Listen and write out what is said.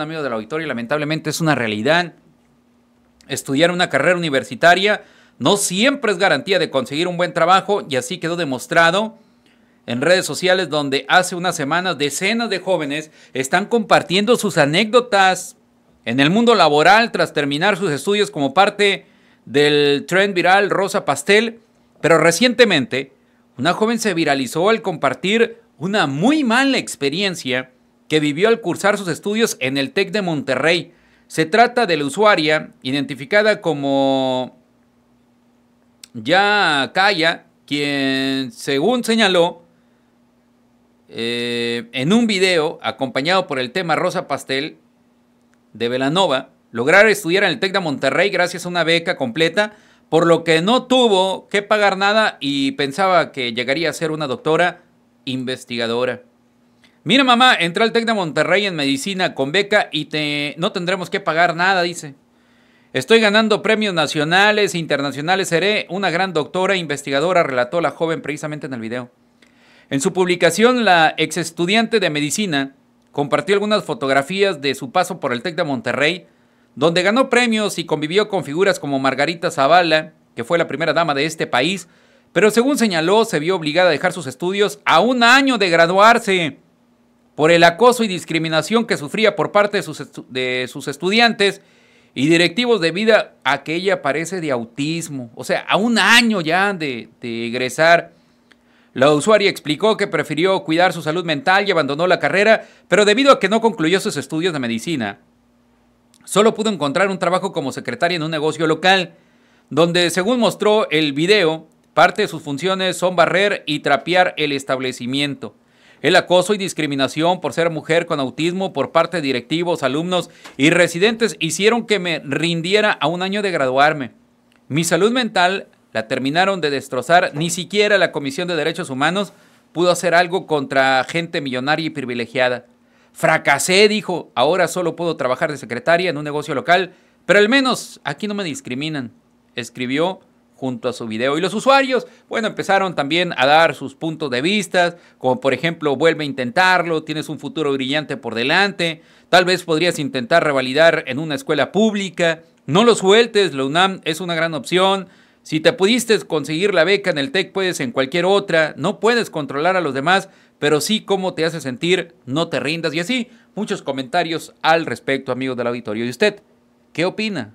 amigos de la auditorio, lamentablemente es una realidad. Estudiar una carrera universitaria no siempre es garantía de conseguir un buen trabajo y así quedó demostrado en redes sociales donde hace unas semanas decenas de jóvenes están compartiendo sus anécdotas en el mundo laboral tras terminar sus estudios como parte del trend viral Rosa Pastel, pero recientemente una joven se viralizó al compartir una muy mala experiencia que vivió al cursar sus estudios en el TEC de Monterrey. Se trata de la usuaria identificada como Ya Calla, quien según señaló eh, en un video acompañado por el tema Rosa Pastel de Velanova, lograr estudiar en el TEC de Monterrey gracias a una beca completa, por lo que no tuvo que pagar nada y pensaba que llegaría a ser una doctora investigadora. Mira, mamá, entré al TEC de Monterrey en medicina con beca y te, no tendremos que pagar nada, dice. Estoy ganando premios nacionales e internacionales. Seré una gran doctora e investigadora, relató la joven precisamente en el video. En su publicación, la ex estudiante de medicina compartió algunas fotografías de su paso por el TEC de Monterrey, donde ganó premios y convivió con figuras como Margarita Zavala, que fue la primera dama de este país, pero según señaló, se vio obligada a dejar sus estudios a un año de graduarse por el acoso y discriminación que sufría por parte de sus, estudiantes y directivos debido a que ella parece de autismo. O sea, a un año ya de, de egresar. La usuaria explicó que prefirió cuidar su salud mental y abandonó la carrera, pero debido a que no concluyó sus estudios de medicina, solo pudo encontrar un trabajo como secretaria en un negocio local, donde, según mostró el video, parte de sus funciones son barrer y trapear el establecimiento. El acoso y discriminación por ser mujer con autismo por parte de directivos, alumnos y residentes hicieron que me rindiera a un año de graduarme. Mi salud mental la terminaron de destrozar, ni siquiera la Comisión de Derechos Humanos pudo hacer algo contra gente millonaria y privilegiada. Fracasé, dijo, ahora solo puedo trabajar de secretaria en un negocio local, pero al menos aquí no me discriminan, escribió junto a su video. Y los usuarios, bueno, empezaron también a dar sus puntos de vista, como por ejemplo, vuelve a intentarlo, tienes un futuro brillante por delante, tal vez podrías intentar revalidar en una escuela pública, no lo sueltes, la UNAM es una gran opción. Si te pudiste conseguir la beca en el TEC, puedes en cualquier otra. No puedes controlar a los demás, pero sí cómo te hace sentir, no te rindas. Y así, muchos comentarios al respecto, amigos del auditorio. ¿Y usted qué opina?